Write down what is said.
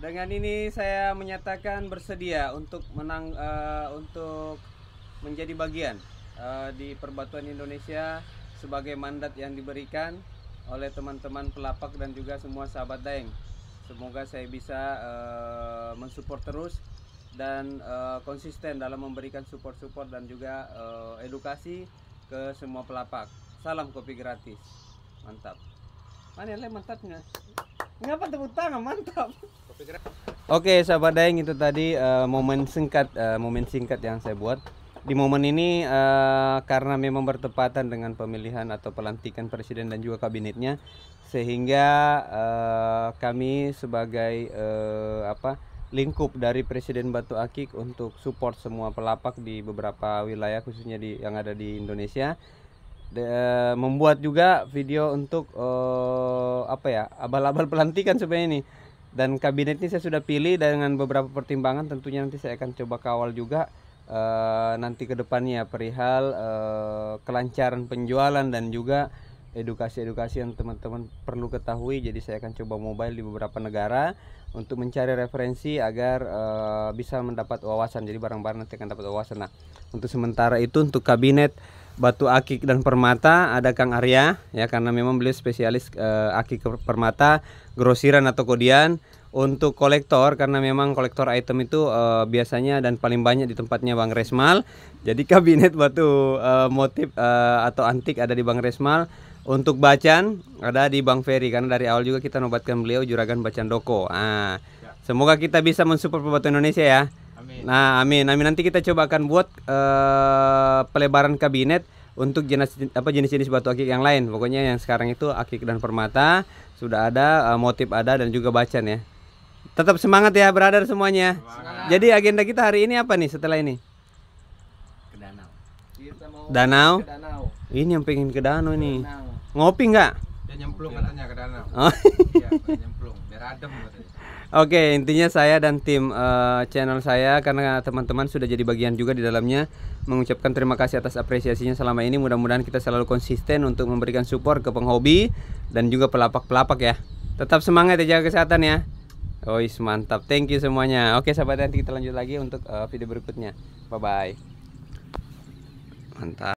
Dengan ini saya menyatakan bersedia untuk menang uh, untuk menjadi bagian uh, di Perbatuan Indonesia sebagai mandat yang diberikan oleh teman-teman pelapak dan juga semua sahabat Daeng. Semoga saya bisa uh, mensupport terus dan uh, konsisten dalam memberikan support-support dan juga uh, edukasi ke semua pelapak. Salam kopi gratis. Mantap. Mana yang mantapnya? Ngapa tepuk tangan mantap. Oke, okay, sahabat daeng itu tadi uh, momen singkat uh, momen singkat yang saya buat. Di momen ini uh, karena memang bertepatan dengan pemilihan atau pelantikan presiden dan juga kabinetnya sehingga uh, kami sebagai uh, apa lingkup dari Presiden Batu Akik untuk support semua pelapak di beberapa wilayah khususnya di yang ada di Indonesia de, eh, membuat juga video untuk uh, apa ya abal-abal pelantikan sebenarnya ini dan kabinet ini saya sudah pilih dengan beberapa pertimbangan tentunya nanti saya akan coba kawal juga uh, nanti kedepannya perihal uh, kelancaran penjualan dan juga edukasi-edukasi yang teman-teman perlu ketahui jadi saya akan coba mobile di beberapa negara untuk mencari referensi agar uh, bisa mendapat wawasan jadi barang-barang nanti akan dapat wawasan nah untuk sementara itu untuk kabinet batu akik dan permata ada Kang Arya ya karena memang beliau spesialis uh, akik permata grosiran atau kodian untuk kolektor karena memang kolektor item itu uh, biasanya dan paling banyak di tempatnya Bang Resmal. Jadi kabinet batu uh, motif uh, atau antik ada di Bang Resmal. Untuk bacan ada di Bang Ferry karena dari awal juga kita nobatkan beliau juragan bacan doko. Ah, semoga kita bisa mensupport pebatu Indonesia ya amin. Nah, amin. Amin. Nanti kita coba akan buat uh, pelebaran kabinet untuk jenis apa jenis-jenis batu akik yang lain. Pokoknya yang sekarang itu akik dan permata sudah ada, uh, motif ada dan juga bacan ya. Tetap semangat ya, brother semuanya. Semangat. Jadi agenda kita hari ini apa nih setelah ini? Ke danau. danau. Ke danau. Ini yang pengen ke danau nih. Ngopi nggak? Dia nyemplung katanya ke danau. Oh. Oke, okay, intinya saya dan tim uh, channel saya karena teman-teman sudah jadi bagian juga di dalamnya mengucapkan terima kasih atas apresiasinya selama ini. Mudah-mudahan kita selalu konsisten untuk memberikan support ke penghobi dan juga pelapak-pelapak ya. Tetap semangat ya jaga kesehatan ya. Ois mantap. Thank you semuanya. Oke, okay, sahabat nanti kita lanjut lagi untuk uh, video berikutnya. Bye bye. Mantap.